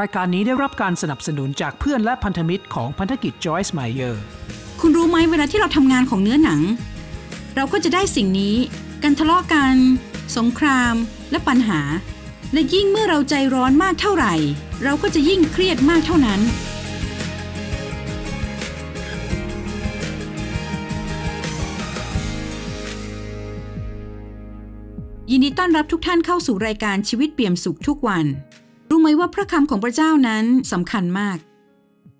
รายการนี้ได้รับการสนับสนุนจากเพื่อนและพันธมิตรของพันธกิจจอยส์ไมเออร์คุณรู้ไหมเวลาที่เราทำงานของเนื้อหนัง เราก็จะได้สิ่งนี้การทะเลาะกัน สงคราม และปัญหา และยิ่งเมื่อเราใจร้อนมากเท่าไหร่ เราก็จะยิ่งเครียดมากเท่านั้น ยินดีต้อนรับทุกท่านเข้าสู่รายการชีวิตเปี่ยมสุขทุกวันไหมว่าพระคำของพระเจ้านั้นสำคัญมาก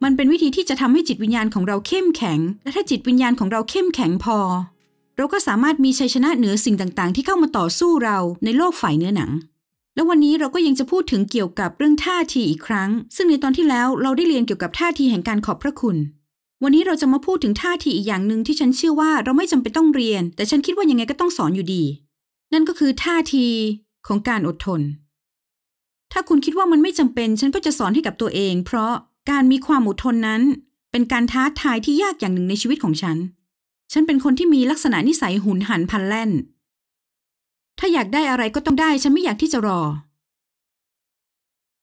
มันเป็นวิธีที่จะทำให้จิตวิญญาณของเราเข้มแข็ง และถ้าจิตวิญญาณของเราเข้มแข็งพอ เราก็สามารถมีชัยชนะเหนือสิ่งต่าง ๆ ที่เข้ามาต่อสู้เรา ในโลกฝ่ายเนื้อหนัง และวันนี้เราก็ยังจะพูดถึงเกี่ยวกับเรื่องท่าทีอีกครั้ง ซึ่งในตอนที่แล้วเราได้เรียนเกี่ยวกับท่าทีแห่งการขอบพระคุณ วันนี้เราจะมาพูดถึงท่าทีอีกอย่างหนึ่งที่ฉันเชื่อว่าเราไม่จำเป็นต้องเรียน แต่ฉันคิดว่ายังไงก็ต้องสอนอยู่ดี นั่นก็คือท่าทีของการอดทนถ้าคุณคิดว่ามันไม่จำเป็นฉันก็จะสอนให้กับตัวเอง เพราะการมีความอดทนนั้น เป็นการท้าทายที่ยากอย่างหนึ่งในชีวิตของฉัน ฉันเป็นคนที่มีลักษณะนิสัยหุนหันพันแล่นถ้าอยากได้อะไรก็ต้องได้ฉันไม่อยากที่จะรอ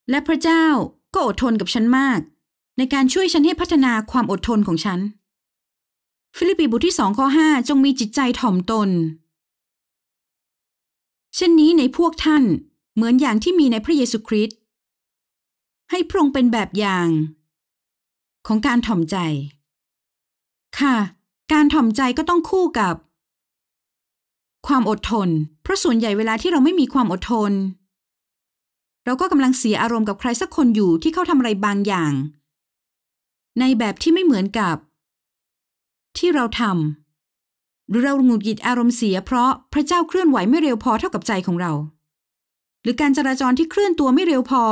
และพระเจ้าก็อดทนกับฉันมาก ในการช่วยฉันให้พัฒนาความอดทนของฉัน ฟิลิปปีบทที่สองข้อห้าจงมีจิตใจถ่อมตน เช่นนี้ในพวกท่านเหมือนอย่างที่มีในพระเยซูคริสต์ให้พระองค์เป็นแบบอย่าง ของการถ่อมใจ ค่ะ การถ่อมใจก็ต้องคู่กับ ความอดทน เพราะส่วนใหญ่เวลาที่เราไม่มีความอดทน เราก็กำลังเสียอารมณ์กับใครสักคนอยู่ที่เขาทำอะไรบางอย่าง ในแบบที่ไม่เหมือนกับ ที่เราทำหรือเราหงุดหงิดอารมณ์เสียเพราะพระเจ้าเคลื่อนไหวไม่เร็วพอเท่ากับใจของเราหรือการจราจรที่เคลื่อนตัวไม่เร็วพอ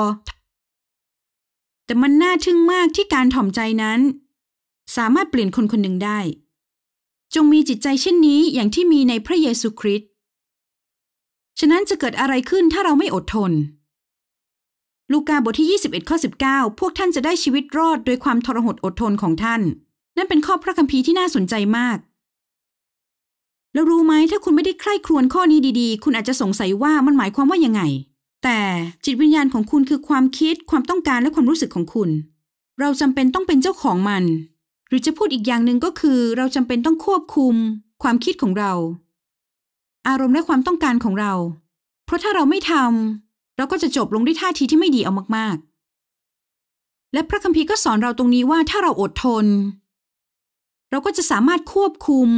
แต่มันน่าทึ่งมากที่การถ่อมใจนั้น สามารถเปลี่ยนคนคนหนึ่งได้ จงมีจิตใจเช่นนี้อย่างที่มีในพระเยซูคริสต์ฉะนั้นจะเกิดอะไรขึ้นถ้าเราไม่อดทน ลูกาบทที่ 21ข้อ19 พวกท่านจะได้ชีวิตรอดโดยความทรหดอดทนของท่าน นั่นเป็นข้อพระคัมภีร์ที่น่าสนใจมากแล้วรู้ไหมถ้าคุณไม่ได้ใคร่ครวญข้อนี้ดีๆ คุณอาจจะสงสัยว่ามันหมายความว่ายังไง แต่จิตวิญญาณของคุณคือความคิด ความต้องการและความรู้สึกของคุณ เราจำเป็นต้องเป็นเจ้าของมัน หรือจะพูดอีกอย่างหนึ่งก็คือเราจำเป็นต้องควบคุม ความคิดของเรา อารมณ์และความต้องการของเรา เพราะถ้าเราไม่ทำ เราก็จะจบลงด้วยท่าทีที่ไม่ดีเอามากๆ และพระคัมภีร์ก็สอนเราตรงนี้ว่าถ้าเราอดทน เราก็จะสามารถควบคุม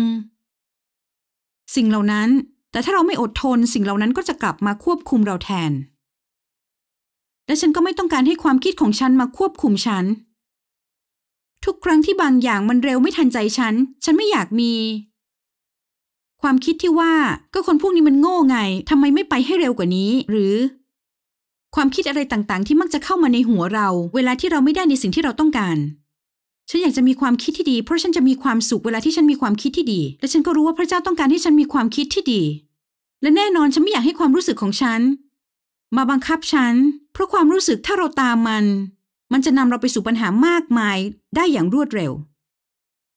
สิ่งเหล่านั้น แต่ถ้าเราไม่อดทน สิ่งเหล่านั้นก็จะกลับมาควบคุมเราแทน และฉันก็ไม่ต้องการให้ความคิดของฉันมาควบคุมฉัน ทุกครั้งที่บางอย่างมันเร็วไม่ทันใจฉัน ฉันไม่อยากมี ความคิดที่ว่าก็คนพวกนี้มันโง่ไง ทำไมไม่ไปให้เร็วกว่านี้ หรือ ความคิดอะไรต่างๆ ที่มักจะเข้ามาในหัวเรา เวลาที่เราไม่ได้ในสิ่งที่เราต้องการฉันอยากจะมีความคิดที่ดีเพราะฉันจะมีความสุขเวลาที่ฉันมีความคิดที่ดี และฉันก็รู้ว่าพระเจ้าต้องการให้ฉันมีความคิดที่ดี และแน่นอนฉันไม่อยากให้ความรู้สึกของฉัน มาบังคับฉัน เพราะความรู้สึกถ้าเราตามมัน มันจะนำเราไปสู่ปัญหามากมายได้อย่างรวดเร็ว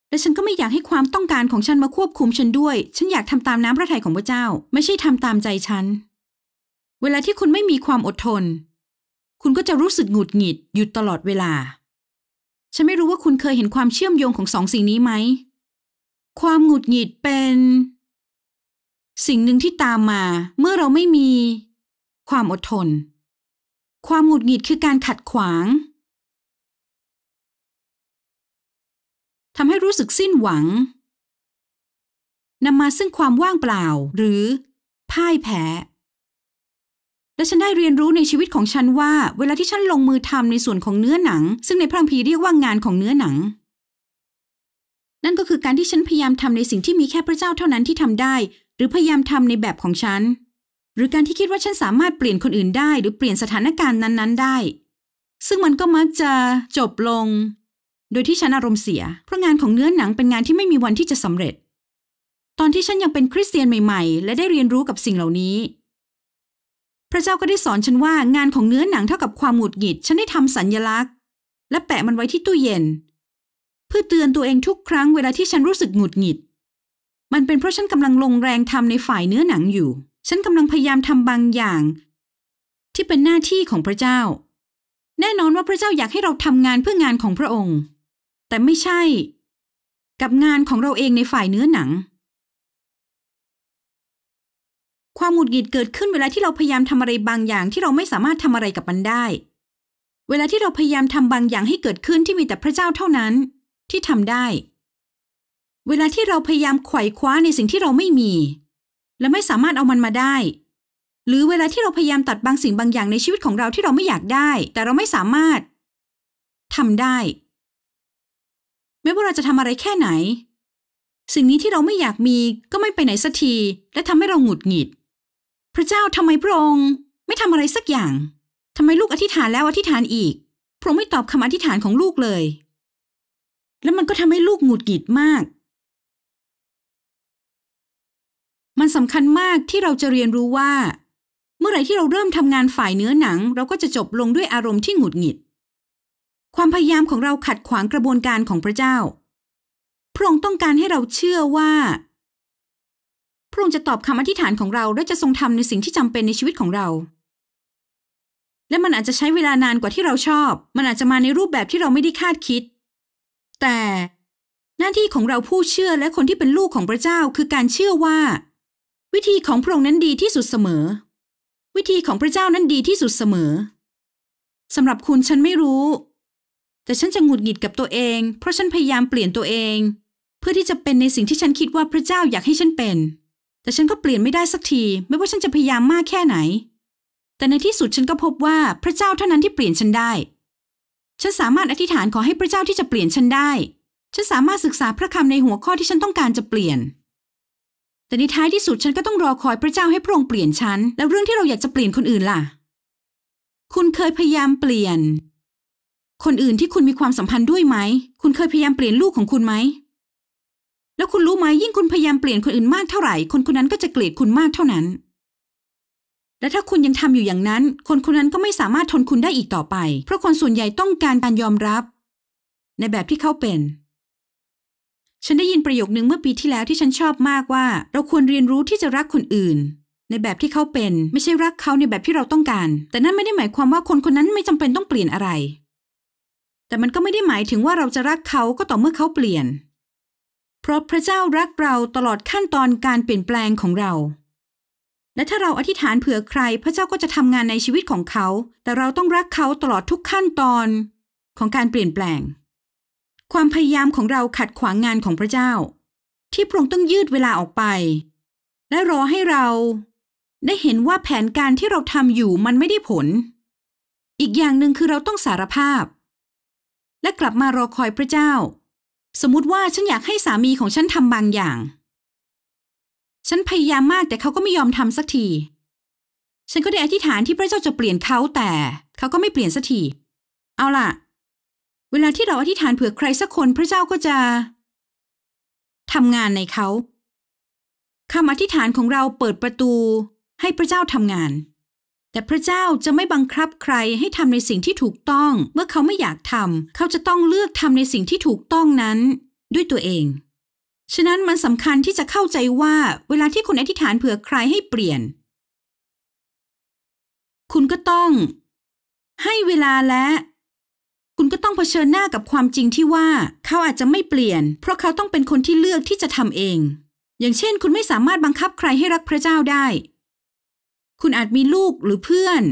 และฉันก็ไม่อยากให้ความต้องการของฉันมาควบคุมฉันด้วย ฉันอยากทำตามน้ำพระทัยของพระเจ้าไม่ใช่ทำตามใจฉันเวลาที่คุณไม่มีความอดทน คุณก็จะรู้สึกหงุดหงิดอยู่ตลอดเวลาฉันไม่รู้ว่าคุณเคยเห็นความเชื่อมโยงของสองสิ่งนี้ไหม ความหงุดหงิดเป็น สิ่งหนึ่งที่ตามมาเมื่อเราไม่มีความอดทน ความหงุดหงิดคือการขัดขวาง ทำให้รู้สึกสิ้นหวังนำมาซึ่งความว่างเปล่าหรือพ่ายแพ้และฉันได้เรียนรู้ในชีวิตของฉันว่า เวลาที่ฉันลงมือทำในส่วนของเนื้อหนัง ซึ่งในพระคัมภีร์เรียกว่างานของเนื้อหนัง นั่นก็คือการที่ฉันพยายามทำในสิ่งที่มีแค่พระเจ้าเท่านั้นที่ทำได้ หรือพยายามทำในแบบของฉันหรือการที่คิดว่าฉันสามารถเปลี่ยนคนอื่นได้หรือเปลี่ยนสถานการณ์นั้น ๆได้ ซึ่งมันก็มักจะจบลง โดยที่ฉันอารมณ์เสีย เพราะงานของเนื้อหนังเป็นงานที่ไม่มีวันที่จะสำเร็จ ตอนที่ฉันยังเป็นคริสเตียนใหม่ ๆ และได้เรียนรู้กับสิ่งเหล่านี้พระเจ้าก็ได้สอนฉันว่างานของเนื้อหนังเท่ากับความหงุดหงิด ฉันได้ทำสัญญลักษณ์ และแปะมันไว้ที่ตู้เย็น เพื่อเตือนตัวเองทุกครั้งเวลาที่ฉันรู้สึกหงุดหงิด มันเป็นเพราะฉันกำลังลงแรงทำในฝ่ายเนื้อหนังอยู่ ฉันกำลังพยายามทำบางอย่างที่เป็นหน้าที่ของพระเจ้า แน่นอนว่าพระเจ้าอยากให้เราทำงานเพื่องานของพระองค์ แต่ไม่ใช่ กับงานของเราเองในฝ่ายเนื้อหนังความหงุดหงิดเกิดขึ้นเวลาที่เราพยายามทำอะไรบางอย่างที่เราไม่สามารถทำอะไรกับมันได้ เวลาที่เราพยายามทำบางอย่างให้เกิดขึ้นที่มีแต่พระเจ้าเท่านั้นที่ทำได้ เวลาที่เราพยายามไขว่คว้าในสิ่งที่เราไม่มี และไม่สามารถเอามันมาได้ หรือเวลาที่เราพยายามตัดบางสิ่งบางอย่างในชีวิตของเราที่เราไม่อยากได้ แต่เราไม่สามารถ ทำได้ ไม่ว่าเราจะทำอะไรแค่ไหน สิ่งนี้ที่เราไม่อยากมี ก็ไม่ไปไหนสักที และทำให้เราหงุดหงิดพระเจ้าทำไมพระองค์ไม่ทำอะไรสักอย่าง ทำไมลูกอธิษฐานแล้วอธิษฐานอีก พระองค์ไม่ตอบคำอธิษฐานของลูกเลย แล้วมันก็ทำให้ลูกหงุดหงิดมาก มันสำคัญมากที่เราจะเรียนรู้ว่า เมื่อไรที่เราเริ่มทำงานฝ่ายเนื้อหนัง เราก็จะจบลงด้วยอารมณ์ที่หงุดหงิด ความพยายามของเราขัดขวางกระบวนการของพระเจ้า พระองค์ต้องการให้เราเชื่อว่าพระองค์จะตอบคำอธิษฐานของเราและจะทรงทำในสิ่งที่จำเป็นในชีวิตของเรา และมันอาจจะใช้เวลานานกว่าที่เราชอบ มันอาจจะมาในรูปแบบที่เราไม่ได้คาดคิด แต่หน้าที่ของเราผู้เชื่อและคนที่เป็นลูกของพระเจ้าคือการเชื่อว่า วิธีของพระองค์นั้นดีที่สุดเสมอ วิธีของพระเจ้านั้นดีที่สุดเสมอสำหรับคุณฉันไม่รู้ แต่ฉันจะหงุดหงิดกับตัวเอง เพราะฉันพยายามเปลี่ยนตัวเอง เพื่อที่จะเป็นในสิ่งที่ฉันคิดว่าพระเจ้าอยากให้ฉันเป็นแต่ฉันก็เปลี่ยนไม่ได้สักที ไม่ว่าฉันจะพยายามมากแค่ไหน แต่ในที่สุดฉันก็พบว่าพระเจ้าเท่านั้นที่เปลี่ยนฉันได้ ฉันสามารถอธิษฐานขอให้พระเจ้าที่จะเปลี่ยนฉันได้ ฉันสามารถศึกษาพระคำในหัวข้อที่ฉันต้องการจะเปลี่ยน แต่ในท้ายที่สุดฉันก็ต้องรอคอยพระเจ้าให้พระองค์เปลี่ยนฉันแล้วเรื่องที่เราอยากจะเปลี่ยนคนอื่นล่ะคุณเคยพยายามเปลี่ยน คนอื่นที่คุณมีความสัมพันธ์ด้วยไหม คุณเคยพยายามเปลี่ยนลูกของคุณไหมแล้วคุณรู้ไหมยิ่งคุณพยายามเปลี่ยนคนอื่นมากเท่าไหร่คนคนนั้นก็จะเกลียดคุณมากเท่านั้น และถ้าคุณยังทำอยู่อย่างนั้น คนคนนั้นก็ไม่สามารถทนคุณได้อีกต่อไป เพราะคนส่วนใหญ่ต้องการการยอมรับ ในแบบที่เขาเป็น ฉันได้ยินประโยคนึงเมื่อปีที่แล้วที่ฉันชอบมากว่าเราควรเรียนรู้ที่จะรักคนอื่น ในแบบที่เขาเป็นไม่ใช่รักเขาในแบบที่เราต้องการ แต่นั่นไม่ได้หมายความว่าคนคนนั้นไม่จำเป็นต้องเปลี่ยนอะไร แต่มันก็ไม่ได้หมายถึงว่าเราจะรักเขาก็ต่อเมื่อเขาเปลี่ยนเพราะพระเจ้ารักเราตลอดขั้นตอนการเปลี่ยนแปลงของเรา และถ้าเราอธิษฐานเผื่อใคร พระเจ้าก็จะทำงานในชีวิตของเขา แต่เราต้องรักเขาตลอดทุกขั้นตอนของการเปลี่ยนแปลง ความพยายามของเราขัดขวางงานของพระเจ้า ที่พระองค์ต้องยืดเวลาออกไป และรอให้เราได้เห็นว่าแผนการที่เราทำอยู่มันไม่ได้ผล อีกอย่างหนึ่งคือเราต้องสารภาพ และกลับมารอคอยพระเจ้าสมมุติว่าฉันอยากให้สามีของฉันทำบางอย่าง ฉันพยายามมากแต่เขาก็ไม่ยอมทำสักที ฉันก็ได้อธิษฐานที่พระเจ้าจะเปลี่ยนเขาแต่เขาก็ไม่เปลี่ยนสักที เอาล่ะ เวลาที่เราอธิษฐานเผื่อใครสักคนพระเจ้าก็จะทำงานในเขาคำอธิษฐานของเราเปิดประตู ให้พระเจ้าทำงานแต่พระเจ้าจะไม่บังคับใครให้ทำในสิ่งที่ถูกต้อง เมื่อเขาไม่อยากทำเขาจะต้องเลือกทำในสิ่งที่ถูกต้องนั้นด้วยตัวเอง ฉะนั้นมันสำคัญที่จะเข้าใจว่าเวลาที่คุณอธิษฐานเผื่อใครให้เปลี่ยน คุณก็ต้อง ให้เวลาและ คุณก็ต้องเผชิญหน้ากับความจริงที่ว่าเขาอาจจะไม่เปลี่ยน เพราะเขาต้องเป็นคนที่เลือกที่จะทำเอง อย่างเช่น คุณไม่สามารถบังคับใครให้รักพระเจ้าได้คุณอาจมีลูกหรือเพื่อน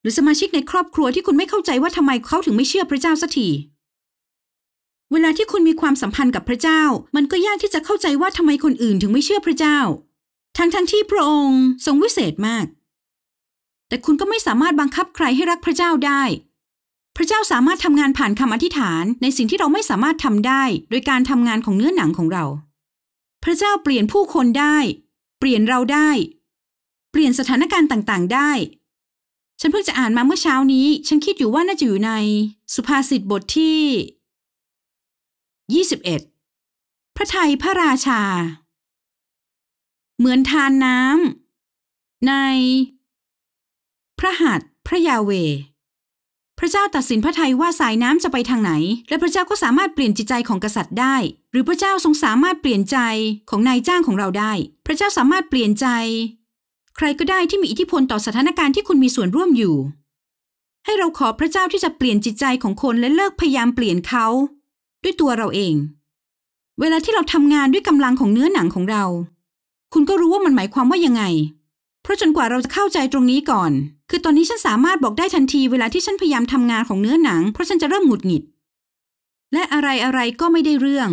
หรือสมาชิกในครอบครัวที่คุณไม่เข้าใจว่าทำไมเขาถึงไม่เชื่อพระเจ้าสักทีเวลาที่คุณมีความสัมพันธ์กับพระเจ้า มันก็ยากที่จะเข้าใจว่าทำไมคนอื่นถึงไม่เชื่อพระเจ้า ทั้งทั้งที่พระองค์ ทรงวิเศษมาก แต่คุณก็ไม่สามารถบังคับใครให้รักพระเจ้าได้ พระเจ้าสามารถทำงานผ่านคำอธิษฐานในสิ่งที่เราไม่สามารถทำได้ โดยการทำงานของเนื้อหนังของเรา พระเจ้าเปลี่ยนผู้คนได้ เปลี่ยนเราได้เปลี่ยนสถานการณ์ต่าง ๆ ได้ ฉันเพิ่งจะอ่านมาเมื่อเช้านี้ ฉันคิดอยู่ว่าน่าจะอยู่ใน สุภาษิตบทที่ 21 พระไทยพระราชา เหมือนทานน้ำใน พระหัตถ์พระยาเว พระเจ้าตัดสินพระไทยว่าสายน้ำจะไปทางไหน และพระเจ้าก็สามารถเปลี่ยนจิตใจของกษัตริย์ได้ หรือพระเจ้าทรงสามารถเปลี่ยนใจของนายจ้างของเราได้ พระเจ้าสามารถเปลี่ยนใจใครก็ได้ที่มีอิทธิพลต่อสถานการณ์ที่คุณมีส่วนร่วมอยู่ ให้เราขอพระเจ้าที่จะเปลี่ยนจิตใจของคนและเลิกพยายามเปลี่ยนเขา ด้วยตัวเราเอง เวลาที่เราทำงานด้วยกำลังของเนื้อหนังของเรา คุณก็รู้ว่ามันหมายความว่ายังไง เพราะจนกว่าเราจะเข้าใจตรงนี้ก่อน คือตอนนี้ฉันสามารถบอกได้ทันที เวลาที่ฉันพยายามทำงานของเนื้อหนังเพราะฉันจะเริ่มหงุดหงิด และอะไรอะไรก็ไม่ได้เรื่อง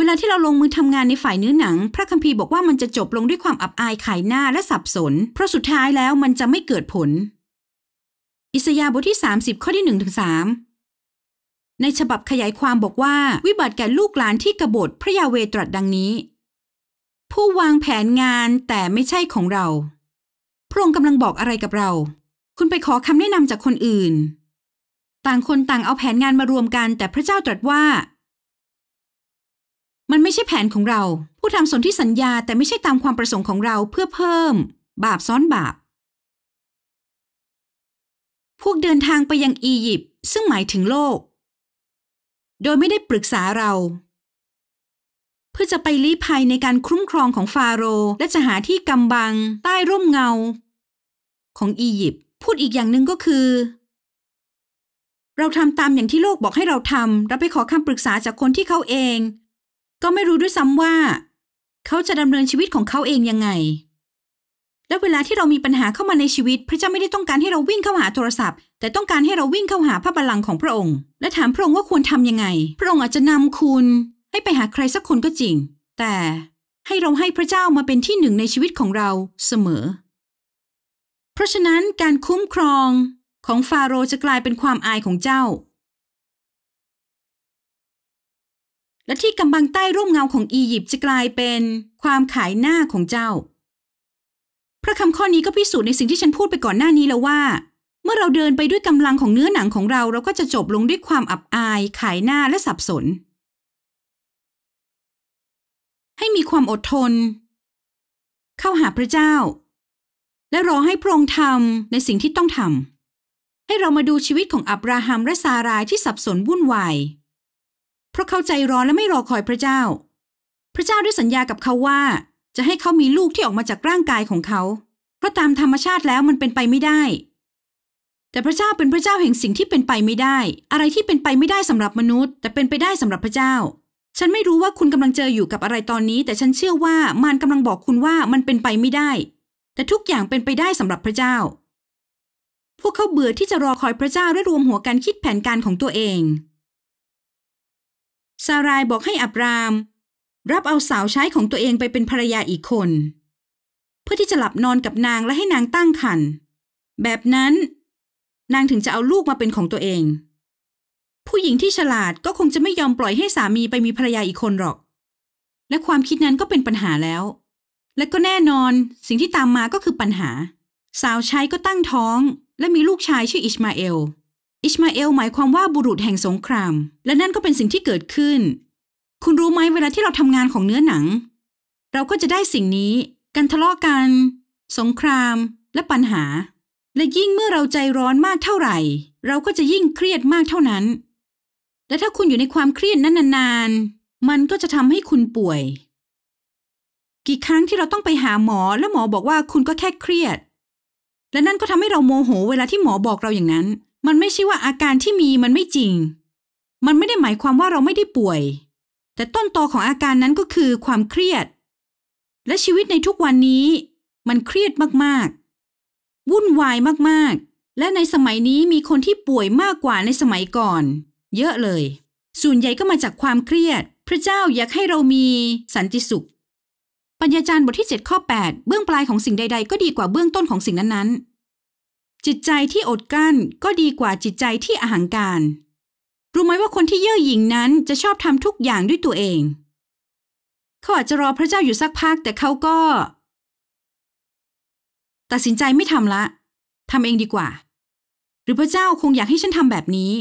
เวลาที่เราลงมือทำงานในฝ่ายเนื้อหนัง พระคัมภีร์บอกว่ามันจะจบลงด้วยความอับอายขายหน้าและสับสน เพราะสุดท้ายแล้วมันจะไม่เกิดผล อิสยาห์บทที่ 30 ข้อที่1ถึง3ในฉบับขยายความบอกว่า วิบัติแก่ลูกหลานที่กบฏพระยาเวตรัสดดังนี้ ผู้วางแผนงานแต่ไม่ใช่ของเรา พระองค์กำลังบอกอะไรกับเรา คุณไปขอคำแนะนำจากคนอื่น ต่างคนต่างเอาแผนงานมารวมกันแต่พระเจ้าตรัสว่ามันไม่ใช่แผนของเรา ผู้ทำสนธิสัญญาแต่ไม่ใช่ตามความประสงค์ของเราเพื่อเพิ่มบาปซ้อนบาป พวกเดินทางไปยังอียิปต์ซึ่งหมายถึงโลก โดยไม่ได้ปรึกษาเรา เพื่อจะไปลี้ภัยในการคุ้มครองของฟาโรห์และจะหาที่กำบังใต้ร่มเงา ของอียิปต์พูดอีกอย่างหนึ่งก็คือ เราทำตามอย่างที่โลกบอกให้เราทำเราไปขอคำปรึกษาจากคนที่เขาเองก็ไม่รู้ด้วยซ้ำว่า เขาจะดำเนินชีวิตของเขาเองยังไง และเวลาที่เรามีปัญหาเข้ามาในชีวิต พระเจ้าไม่ได้ต้องการให้เราวิ่งเข้าหาโทรศัพท์ แต่ต้องการให้เราวิ่งเข้าหาพระบัลลังก์ของพระองค์ และถามพระองค์ว่าควรทำยังไง พระองค์อาจจะนำคุณ ให้ไปหาใครสักคนก็จริง แต่ให้เราให้พระเจ้ามาเป็นที่หนึ่งในชีวิตของเราเสมอ เพราะฉะนั้นการคุ้มครองของฟาโรห์จะกลายเป็นความอายของเจ้าและที่กำบังใต้ร่มเงาของอียิปต์จะกลายเป็นความขายหน้าของเจ้า พระคำข้อนี้ก็พิสูจน์ในสิ่งที่ฉันพูดไปก่อนหน้านี้แล้วว่า เมื่อเราเดินไปด้วยกำลังของเนื้อหนังของเราเราก็จะจบลงด้วยความอับอายขายหน้าและสับสน ให้มีความอดทน เข้าหาพระเจ้า และรอให้พระองค์ทำในสิ่งที่ต้องทำให้เรามาดูชีวิตของอับราฮัมและซารายที่สับสนวุ่นวายราะเขาใจร้อนและไม่รอคอยพระเจ้า พระเจ้าได้สัญญากับเขาว่า จะให้เขามีลูกที่ออกมาจากร่างกายของเขาเพราะตามธรรมชาติแล้วมันเป็นไปไม่ได้ แต่พระเจ้าเป็นพระเจ้าแห่งสิ่งที่เป็นไปไม่ได้ อะไรที่เป็นไปไม่ได้สำหรับมนุษย์ แต่เป็นไปได้สำหรับพระเจ้า ฉันไม่รู้ว่าคุณกำลังเจออยู่กับอะไรตอนนี้ แต่ฉันเชื่อว่ามารกำลังบอกคุณว่ามันเป็นไปไม่ได้ แต่ทุกอย่างเป็นไปได้สำหรับพระเจ้า พวกเขาเบื่อที่จะรอคอยพระเจ้าและรวมหัวกันคิดแผนการของตัวเองซารายบอกให้อับราม รับเอาสาวใช้ของตัวเองไปเป็นภรรยาอีกคน เพื่อที่จะหลับนอนกับนางและให้นางตั้งครรภ์แบบนั้น นางถึงจะเอาลูกมาเป็นของตัวเอง ผู้หญิงที่ฉลาดก็คงจะไม่ยอมปล่อยให้สามีไปมีภรรยาอีกคนหรอก และความคิดนั้นก็เป็นปัญหาแล้ว และก็แน่นอนสิ่งที่ตามมาก็คือปัญหา สาวใช้ก็ตั้งท้อง และมีลูกชายชื่ออิชมาเอลอิชมาเอลหมายความว่าบุรุษแห่งสงครามและนั่นก็เป็นสิ่งที่เกิดขึ้น คุณรู้ไหมเวลาที่เราทำงานของเนื้อหนัง เราก็จะได้สิ่งนี้การทะเลาะกัน สงครามและปัญหา และยิ่งเมื่อเราใจร้อนมากเท่าไหร่ เราก็จะยิ่งเครียดมากเท่านั้น และถ้าคุณอยู่ในความเครียดนั้นนานๆมันก็จะทำให้คุณป่วยกี่ครั้งที่เราต้องไปหาหมอและหมอบอกว่าคุณก็แค่เครียด และนั่นก็ทำให้เราโมโหเวลาที่หมอบอกเราอย่างนั้นมันไม่ใช่ว่าอาการที่มีมันไม่จริง มันไม่ได้หมายความว่าเราไม่ได้ป่วย แต่ต้นตอของอาการนั้นก็คือความเครียด และชีวิตในทุกวันนี้ มันเครียดมากๆวุ่นวายมากๆ และในสมัยนี้มีคนที่ป่วยมากกว่าในสมัยก่อน เยอะเลย ส่วนใหญ่ก็มาจากความเครียด พระเจ้าอยากให้เรามี สันติสุข ปัญญาจารย์บทที่7ข้อ8เบื้องปลายของสิ่งใดๆก็ดีกว่าเบื้องต้นของสิ่งนั้นๆจิตใจที่อดกั้นก็ดีกว่าจิตใจที่อหังการ รู้ไหมว่าคนที่เย่อหยิ่งนั้นจะชอบทำทุกอย่างด้วยตัวเอง เขาอาจจะรอพระเจ้าอยู่สักพักแต่เขาก็ ตัดสินใจไม่ทำละ ทำเองดีกว่า หรือพระเจ้าคงอยากให้ฉันทำแบบนี้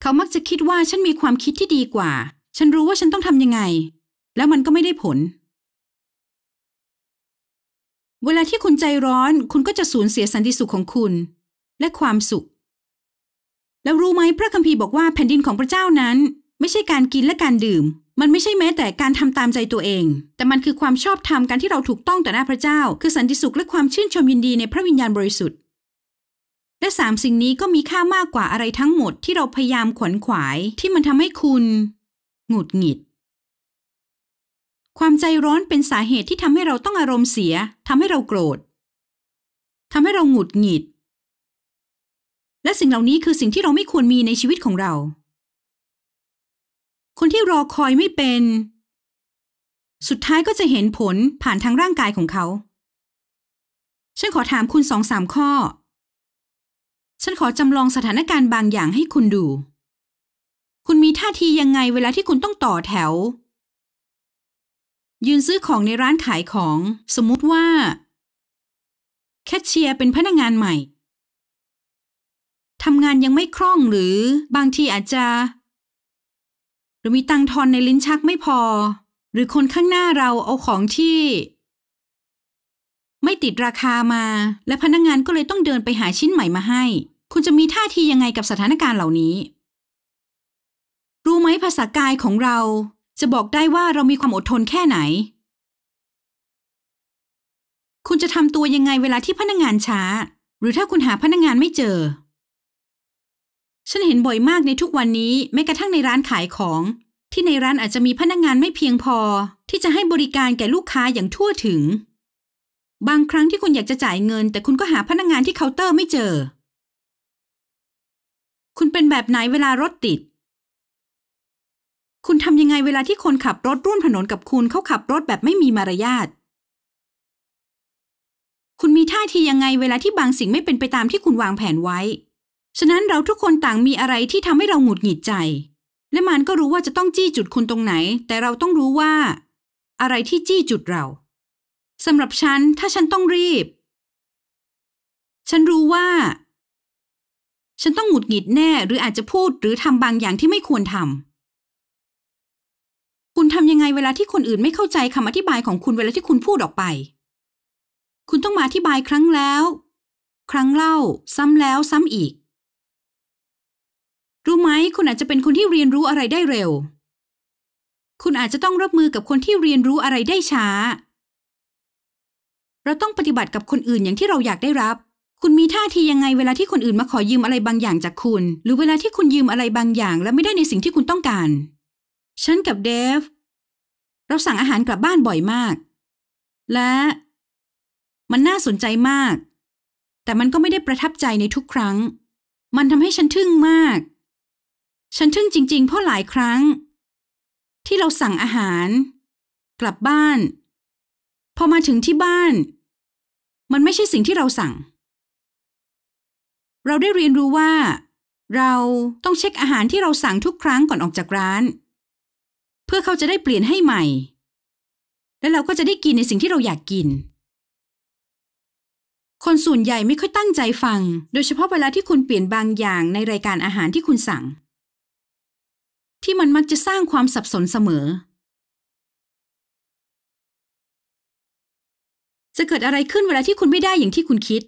เขามักจะคิดว่าฉันมีความคิดที่ดีกว่า ฉันรู้ว่าฉันต้องทำยังไง แล้วมันก็ไม่ได้ผล เวลาที่คุณใจร้อนคุณก็จะสูญเสียสันติสุขของคุณและความสุข แล้วรู้ไหมพระคัมภีร์บอกว่าแผ่นดินของพระเจ้านั้น ไม่ใช่การกินและการดื่ม มันไม่ใช่แม้แต่การทำตามใจตัวเอง แต่มันคือความชอบธรรมการที่เราถูกต้องต่อหน้าพระเจ้า คือสันติสุขและความชื่นชมยินดีในพระวิญญาณบริสุทธิ์ และสามสิ่งนี้ก็มีค่ามากกว่าอะไรทั้งหมดที่เราพยายามขวนขวายที่มันทำให้คุณ หงุดหงิด ความใจร้อนเป็นสาเหตุที่ทำให้เราต้องอารมณ์เสียทำให้เราโกรธทำให้เราหงุดหงิดและสิ่งเหล่านี้คือสิ่งที่เราไม่ควรมีในชีวิตของเรา คนที่รอคอยไม่เป็น สุดท้ายก็จะเห็นผลผ่านทางร่างกายของเขา ฉันขอถามคุณสองสามข้อ ฉันขอจำลองสถานการณ์บางอย่างให้คุณดู คุณมีท่าทียังไงเวลาที่คุณต้องต่อแถว ยืนซื้อของในร้านขายของสมมุติว่า แคชเชียร์เป็นพนักงงานใหม่ทำงานยังไม่คล่องหรือบางทีอาจจะหรือมีตังทอนในลิ้นชักไม่พอ หรือคนข้างหน้าเราเอาของที่ ไม่ติดราคามา และพนักงงานก็เลยต้องเดินไปหาชิ้นใหม่มาให้ คุณจะมีท่าทียังไงกับสถานการณ์เหล่านี้ รู้ไหมภาษากายของเราจะบอกได้ว่าเรามีความอดทนแค่ไหน คุณจะทำตัวยังไงเวลาที่พนักงงานช้าหรือถ้าคุณหาพนักงงานไม่เจอฉันเห็นบ่อยมากในทุกวันนี้แม้กระทั่งในร้านขายของ ที่ในร้านอาจจะมีพนักงงานไม่เพียงพอ ที่จะให้บริการแก่ลูกค้าอย่างทั่วถึง บางครั้งที่คุณอยากจะจ่ายเงิน แต่คุณก็หาพนักงงานที่เคาน์เตอร์ไม่เจอ คุณเป็นแบบไหนเวลารถติด คุณทำยังไงเวลาที่คนขับรถร่วมถนนกับคุณเขาขับรถแบบไม่มีมารยาทคุณมีท่าทียังไงเวลาที่บางสิ่งไม่เป็นไปตามที่คุณวางแผนไว้ฉะนั้นเราทุกคนต่างมีอะไรที่ทำให้เราหงุดหงิดใจ และมันก็รู้ว่าจะต้องจี้จุดคุณตรงไหน แต่เราต้องรู้ว่า อะไรที่จี้จุดเราสำหรับฉันถ้าฉันต้องรีบ ฉันรู้ว่า ฉันต้องหงุดหงิดแน่ หรืออาจจะพูดหรือทำบางอย่างที่ไม่ควรทำคุณทำยังไงเวลาที่คนอื่นไม่เข้าใจคำอธิบายของคุณเวลาที่คุณพูดออกไป คุณต้องมาอธิบายครั้งแล้ว ครั้งเล่า ซ้ำแล้วซ้ำอีกรู้ไหมคุณอาจจะเป็นคนที่เรียนรู้อะไรได้เร็ว คุณอาจจะต้องรับมือกับคนที่เรียนรู้อะไรได้ช้า เราต้องปฏิบัติกับคนอื่นอย่างที่เราอยากได้รับ คุณมีท่าทียังไงเวลาที่คนอื่นมาขอยืมอะไรบางอย่างจากคุณ หรือเวลาที่คุณยืมอะไรบางอย่างแล้วไม่ได้ในสิ่งที่คุณต้องการฉันกับเดฟ เราสั่งอาหารกลับบ้านบ่อยมาก และมันน่าสนใจมาก แต่มันก็ไม่ได้ประทับใจในทุกครั้ง มันทำให้ฉันทึ่งมากฉันทึ่งจริงๆ เพราะหลายครั้งที่เราสั่งอาหารกลับบ้าน พอมาถึงที่บ้านมันไม่ใช่สิ่งที่เราสั่ง เราได้เรียนรู้ว่าเราต้องเช็คอาหารที่เราสั่งทุกครั้งก่อนออกจากร้าน เพื่อเขาจะได้เปลี่ยนให้ใหม่ และเราก็จะได้กินในสิ่งที่เราอยากกิน คนส่วนใหญ่ไม่ค่อยตั้งใจฟัง โดยเฉพาะเวลาที่คุณเปลี่ยนบางอย่างในรายการอาหารที่คุณสั่งที่มันมักจะสร้างความสับสนเสมอ จะเกิดอะไรขึ้นเวลาที่คุณไม่ได้อย่างที่คุณคิด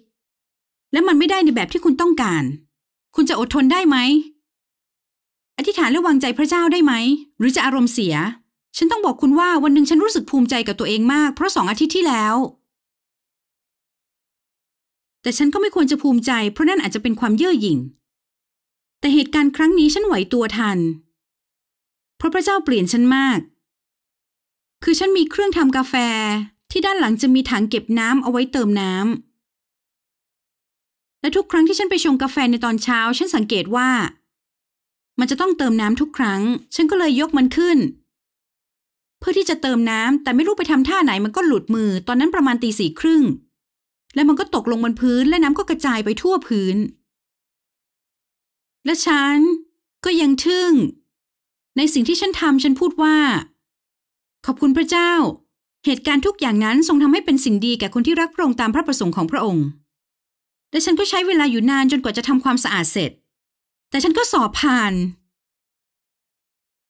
และมันไม่ได้ในแบบที่คุณต้องการ คุณจะอดทนได้ไหม อธิษฐานและวางใจพระเจ้าได้ไหม หรือจะอารมณ์เสีย ฉันต้องบอกคุณว่าวันหนึ่งฉันรู้สึกภูมิใจกับตัวเองมากเพราะสองอาทิตย์ที่แล้ว แต่ฉันก็ไม่ควรจะภูมิใจ เพราะนั่นอาจจะเป็นความเย่อหยิ่ง แต่เหตุการณ์ครั้งนี้ฉันไหวตัวทันเพราะพระเจ้าเปลี่ยนฉันมาก คือฉันมีเครื่องทำกาแฟ ที่ด้านหลังจะมีถังเก็บน้ำเอาไว้เติมน้ำและทุกครั้งที่ฉันไปชงกาแฟในตอนเช้า ฉันสังเกตว่า มันจะต้องเติมน้ำทุกครั้ง ฉันก็เลยยกมันขึ้น เพื่อที่จะเติมน้ำ แต่ไม่รู้ไปทำท่าไหนมันก็หลุดมือ ตอนนั้นประมาณตีสี่ครึ่ง และมันก็ตกลงบนพื้นและน้ำก็กระจายไปทั่วพื้น และฉันก็ยังทึ่งในสิ่งที่ฉันทำฉันพูดว่า ขอบคุณพระเจ้า เหตุการณ์ทุกอย่างนั้นทรงทำให้เป็นสิ่งดีแก่คนที่รักพระองค์ตามพระประสงค์ของพระองค์ และฉันก็ใช้เวลาอยู่นานจนกว่าจะทำความสะอาดเสร็จ แต่ฉันก็สอบผ่าน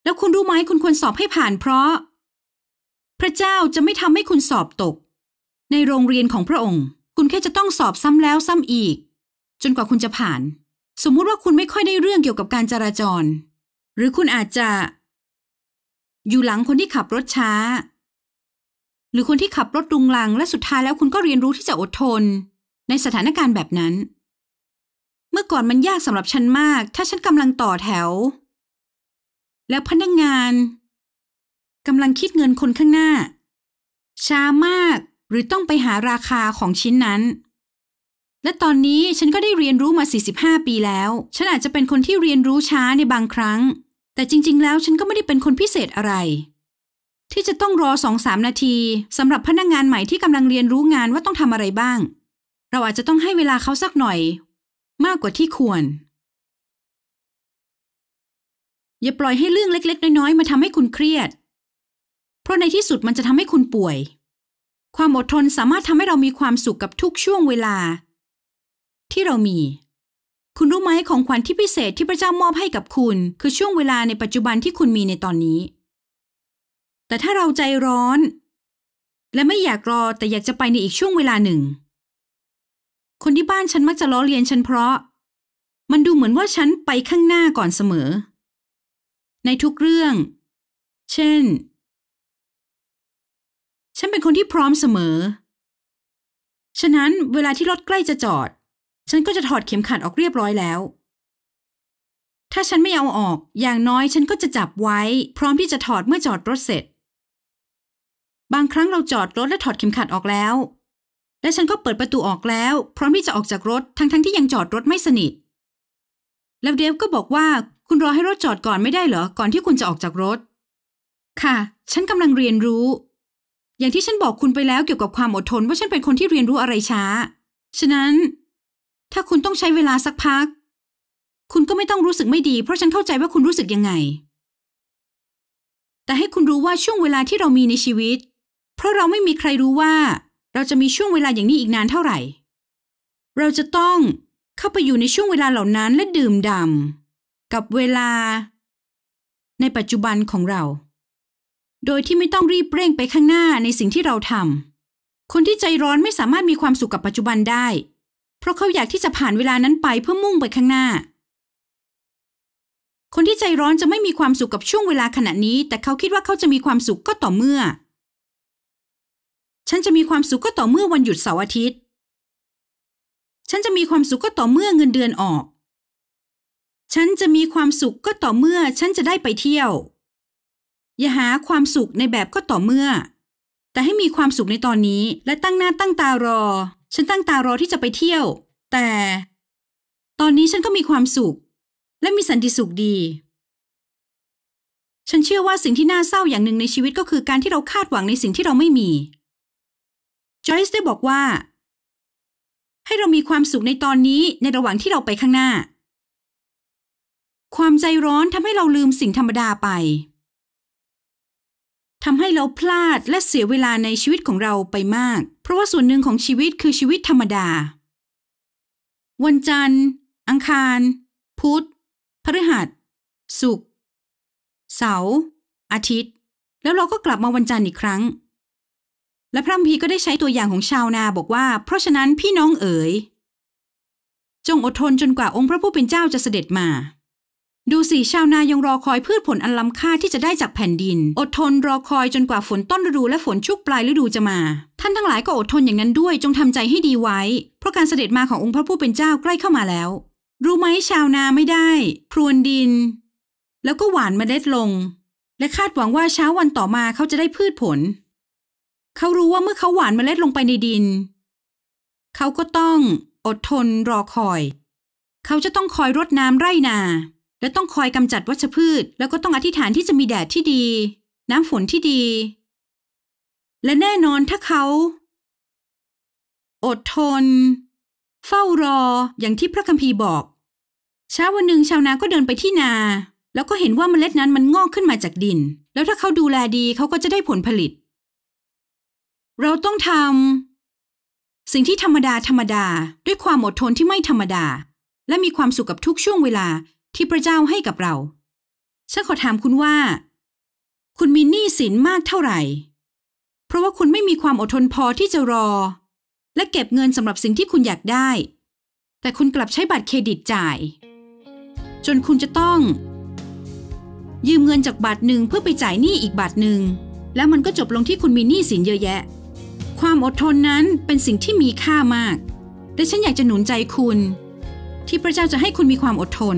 แล้วคุณรู้ไหมคุณควรสอบให้ผ่านเพราะ พระเจ้าจะไม่ทำให้คุณสอบตก ในโรงเรียนของพระองค์ คุณแค่จะต้องสอบซ้ำแล้วซ้ำอีก จนกว่าคุณจะผ่าน สมมุติว่าคุณไม่ค่อยได้เรื่องเกี่ยวกับการจราจรหรือคุณอาจจะ อยู่หลังคนที่ขับรถช้า หรือคนที่ขับรถดุงลังและสุดท้ายแล้วคุณก็เรียนรู้ที่จะอดทน ในสถานการณ์แบบนั้น เมื่อก่อนมันยากสำหรับฉันมาก ถ้าฉันกำลังต่อแถว แล้วพนักงงานกำลังคิดเงินคนข้างหน้า ช้ามากหรือต้องไปหาราคาของชิ้นนั้นและตอนนี้ฉันก็ได้เรียนรู้มา 45 ปีแล้ว ฉันอาจจะเป็นคนที่เรียนรู้ช้าในบางครั้ง แต่จริงๆ แล้วฉันก็ไม่ได้เป็นคนพิเศษอะไร ที่จะต้องรอสองสามนาทีสำหรับพนักงงานใหม่ที่กำลังเรียนรู้งานว่าต้องทำอะไรบ้าง เราอาจจะต้องให้เวลาเขาสักหน่อย มากกว่าที่ควร อย่าปล่อยให้เรื่องเล็กๆ น้อยๆ มาทำให้คุณเครียด เพราะในที่สุดมันจะทำให้คุณป่วย ความอดทนสามารถทำให้เรามีความสุขกับทุกช่วงเวลาที่เรามี คุณรู้ไหมของขวัญที่พิเศษที่พระเจ้ามอบให้กับคุณคือช่วงเวลาในปัจจุบันที่คุณมีในตอนนี้ แต่ถ้าเราใจร้อน และไม่อยากรอแต่อยากจะไปในอีกช่วงเวลาหนึ่ง คนที่บ้านฉันมักจะล้อเลียนฉันเพราะ มันดูเหมือนว่าฉันไปข้างหน้าก่อนเสมอ ในทุกเรื่อง เช่น ฉันเป็นคนที่พร้อมเสมอ ฉะนั้นเวลาที่รถใกล้จะจอดฉันก็จะถอดเข็มขัดออกเรียบร้อยแล้ว ถ้าฉันไม่เอาออก อย่างน้อยฉันก็จะจับไว้ พร้อมที่จะถอดเมื่อจอดรถเสร็จ บางครั้งเราจอดรถและถอดเข็มขัดออกแล้ว และฉันก็เปิดประตูออกแล้ว พร้อมที่จะออกจากรถทั้งๆทที่ยังจอดรถไม่สนิท แล้วเดฟก็บอกว่าคุณรอให้รถจอดก่อนไม่ได้เหรอ ก่อนที่คุณจะออกจากรถ ค่ะ ฉันกำลังเรียนรู้ อย่างที่ฉันบอกคุณไปแล้วเกี่ยวกับความอดทนว่าฉันเป็นคนที่เรียนรู้อะไรช้า ฉะนั้นถ้าคุณต้องใช้เวลาสักพัก คุณก็ไม่ต้องรู้สึกไม่ดีเพราะฉันเข้าใจว่าคุณรู้สึกยังไง แต่ให้คุณรู้ว่าช่วงเวลาที่เรามีในชีวิต เพราะเราไม่มีใครรู้ว่า เราจะมีช่วงเวลาอย่างนี้อีกนานเท่าไหร่ เราจะต้องเข้าไปอยู่ในช่วงเวลาเหล่านั้นและดื่มด่ำกับเวลาในปัจจุบันของเรา โดยที่ไม่ต้องรีบเร่งไปข้างหน้าในสิ่งที่เราทำคนที่ใจร้อนไม่สามารถมีความสุขกับปัจจุบันได้เพราะเขาอยากที่จะผ่านเวลานั้นไปเพื่อมุ่งไปข้างหน้า คนที่ใจร้อนจะไม่มีความสุขกับช่วงเวลาขณะนี้ แต่เขาคิดว่าเขาจะมีความสุขก็ต่อเมื่อ ฉันจะมีความสุขก็ต่อเมื่อวันหยุดเสาร์อาทิตย์ ฉันจะมีความสุขก็ต่อเมื่อเงินเดือนออก ฉันจะมีความสุขก็ต่อเมื่อฉันจะได้ไปเที่ยว อย่าหาความสุขในแบบก็ต่อเมื่อ แต่ให้มีความสุขในตอนนี้และตั้งหน้าตั้งตารอฉันตั้งตารอที่จะไปเที่ยว แต่ตอนนี้ฉันก็มีความสุข และมีสันติสุขดี ฉันเชื่อว่าสิ่งที่น่าเศร้าอย่างหนึ่งในชีวิตก็คือการที่เราคาดหวังในสิ่งที่เราไม่มีจอยส์ได้บอกว่าให้เรามีความสุขในตอนนี้ในระหว่างที่เราไปข้างหน้า ความใจร้อนทำให้เราลืมสิ่งธรรมดาไปทำให้เราพลาดและเสียเวลาในชีวิตของเราไปมาก เพราะว่าส่วนหนึ่งของชีวิตคือชีวิตธรรมดา วันจันทร์ อังคาร พุธ พฤหัสศุกร์เสาร์อาทิตย์ แล้วเราก็กลับมาวันจันทร์อีกครั้ง และพระมพีก็ได้ใช้ตัวอย่างของชาวนาบอกว่า เพราะฉะนั้นพี่น้องเอ๋ย จงอดทนจนกว่าองค์พระผู้เป็นเจ้าจะเสด็จมาดูสิ ชาวนายังรอคอยพืชผลอันล้ำค่าที่จะได้จากแผ่นดิน อดทนรอคอยจนกว่าฝนต้นฤดูและฝนชุกปลายฤดูจะมา ท่านทั้งหลายก็อดทนอย่างนั้นด้วย จงทำใจให้ดีไว้ เพราะการเสด็จมาขององค์พระผู้เป็นเจ้าใกล้เข้ามาแล้ว รู้ไหมชาวนาไม่ได้พรวนดิน แล้วก็หวานเมล็ดลง และคาดหวังว่าเช้าวันต่อมาเขาจะได้พืชผล เขารู้ว่าเมื่อเขาหวานเมล็ดลงไปในดิน เขาก็ต้อง อดทนรอคอย เขาจะต้องคอยรดน้ำไร่นาและต้องคอยกำจัดวัชพืช แล้วก็ต้องอธิษฐานที่จะมีแดดที่ดี น้ำฝนที่ดี และแน่นอนถ้าเขาอดทน เฝ้ารอ อย่างที่พระคัมภีร์บอกเช้าวันหนึ่งชาวนาก็เดินไปที่นา แล้วก็เห็นว่าเมล็ดนั้นมันงอกขึ้นมาจากดิน แล้วถ้าเขาดูแลดีเขาก็จะได้ผลผลิต เราต้องทำสิ่งที่ธรรมดาธรรมดา ด้วยความอดทนที่ไม่ธรรมดา และมีความสุขกับทุกช่วงเวลาที่พระเจ้าให้กับเรา ฉันขอถามคุณว่า คุณมีหนี้สินมากเท่าไหร่ เพราะว่าคุณไม่มีความอดทนพอที่จะรอ และเก็บเงินสำหรับสิ่งที่คุณอยากได้ แต่คุณกลับใช้บัตรเครดิตจ่าย จนคุณจะต้อง ยืมเงินจากบัตรหนึ่งเพื่อไปจ่ายหนี้อีกบัตรหนึ่ง แล้วมันก็จบลงที่คุณมีหนี้สินเยอะแยะ ความอดทนนั้นเป็นสิ่งที่มีค่ามาก และฉันอยากจะหนุนใจคุณ ที่พระเจ้าจะให้คุณมีความอดทน